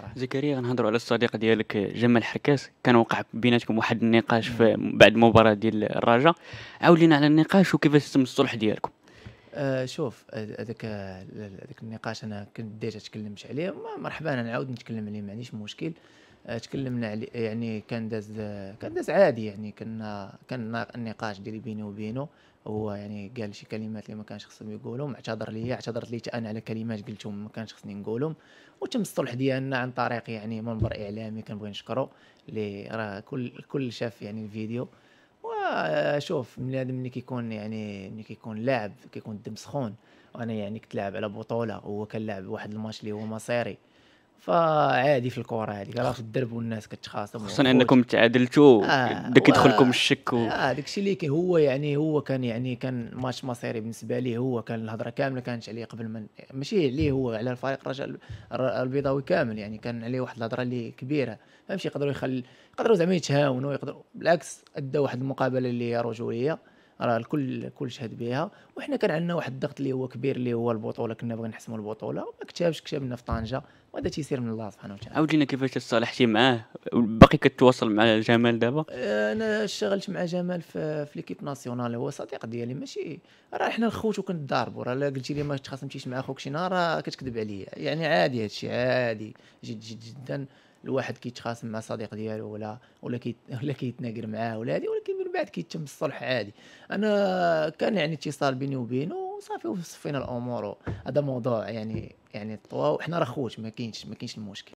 صراحه زكريا غنهضروا على الصديق ديالك جمال حركاس كان وقع بيناتكم واحد النقاش في بعد مباراه ديال الرجاء عاود لينا على النقاش وكيفاش تم الصلح ديالكم آه شوف هذاك هذاك النقاش انا كنت ديجا تكلمت عليه مرحبا انا نعاود نتكلم عليه ما عنديش مشكل آه آه، تكلمنا عليه يعني كان داز كان داز عادي يعني كنا كان النقاش ديالي بيني وبينه هو يعني قال شي كلمات اللي ما كانش خصهم يقولهم اعتذر ليا اعتذرت ليا انا على كلمات قلتهم ما كانش خصني نقولهم وتم الصلح ديالنا عن طريق يعني منبر اعلامي كنبغي نشكرو اللي راه كل كل شاف يعني الفيديو وشوف آه، بنادم ملي كيكون يعني ملي كيكون لاعب كيكون الدم سخون وانا يعني كنت لاعب على بطوله وهو كان لاعب واحد الماتش اللي هو مصيري فعادي في الكره هذيك راه في الدرب والناس كتخاصم خصوصا انكم تعادلتوا آه داك يدخلكم الشك و... اه داك الشيء اللي هو يعني هو كان يعني كان ماتش مصيري بالنسبه ليه هو كان الهضره كامله كانت عليه قبل من ماشي عليه هو على الفريق الرجاء البيضاوي كامل يعني كان عليه واحد الهضره اللي كبيره فهمتي يقدروا يخلي يقدروا زعما يتهاونوا يقدروا بالعكس ادى واحد المقابله اللي هي رجوليه راه الكل كل شهد بها وحنا كان عندنا واحد الضغط اللي هو كبير اللي هو البطوله كنا بغينا نحسموا البطوله ما كتبش كتبنا في طنجه وهذا تيسير من الله سبحانه وتعالى عاود لينا كيفاش تصالحتي معاه باقي كتواصل مع جمال دابا آه، انا اشتغلت مع جمال في, في ليكيب ناسيونال هو صديق ديالي ماشي راه حنا الخوت وكنتضاربوا راه قلتي لي ما تخاصمتيش مع خوك شي نهار راه كتكذب عليا يعني عادي هادشي عادي جد جد جدا الواحد كيتخاصم مع صديق ديالو ولا ولا كي ولا كيتناقر معاه ولا هذه ولكن من بعد كيتم الصلح عادي انا كان يعني اتصال بيني وبينه وصافي وصفينا الامور هذا موضوع يعني يعني طوا وحنا راه خوت ما كاينش ما كاينش المشكل